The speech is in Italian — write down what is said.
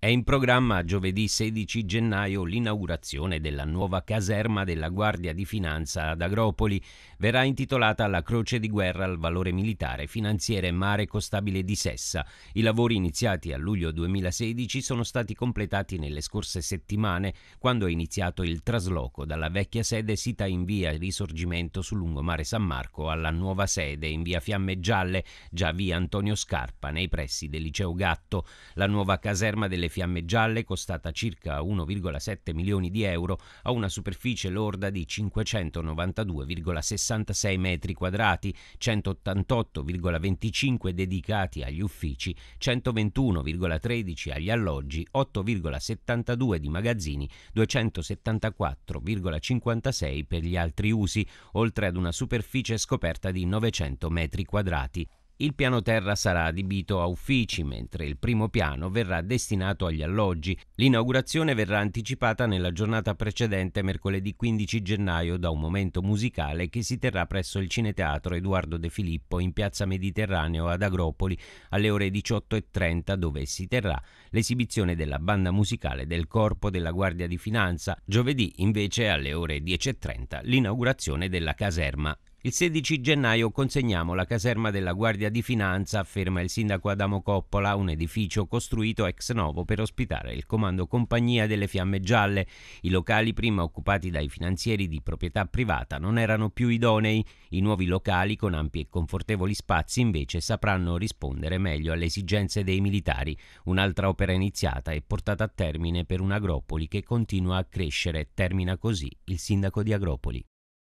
È in programma giovedì 16 gennaio l'inaugurazione della nuova caserma della Guardia di Finanza ad Agropoli. Verrà intitolata la Croce di Guerra al valore militare finanziere Mare Costabile di Sessa. I lavori iniziati a luglio 2016 sono stati completati nelle scorse settimane quando è iniziato il trasloco dalla vecchia sede sita in via Risorgimento sul lungomare San Marco alla nuova sede in via Fiamme Gialle, già via Antonio Scarpa, nei pressi del liceo Gatto. La nuova caserma delle dalle fiamme gialle costata circa 1,7 milioni di euro a una superficie lorda di 592,66 metri quadrati, 188,25 dedicati agli uffici, 121,13 agli alloggi, 8,72 di magazzini, 274,56 per gli altri usi, oltre ad una superficie scoperta di 900 metri quadrati. Il piano terra sarà adibito a uffici, mentre il primo piano verrà destinato agli alloggi. L'inaugurazione verrà anticipata nella giornata precedente, mercoledì 15 gennaio, da un momento musicale che si terrà presso il Cineteatro Edoardo De Filippo in piazza Mediterraneo ad Agropoli alle ore 18.30, dove si terrà l'esibizione della banda musicale del Corpo della Guardia di Finanza. Giovedì, invece, alle ore 10.30, l'inaugurazione della caserma il 16 gennaio consegniamo la caserma della Guardia di Finanza, afferma il sindaco Adamo Coppola, un edificio costruito ex novo per ospitare il comando compagnia delle Fiamme Gialle. I locali prima occupati dai finanzieri di proprietà privata non erano più idonei. I nuovi locali, con ampi e confortevoli spazi, invece sapranno rispondere meglio alle esigenze dei militari. Un'altra opera iniziata e portata a termine per un'agropoli che continua a crescere. Termina così il sindaco di Agropoli.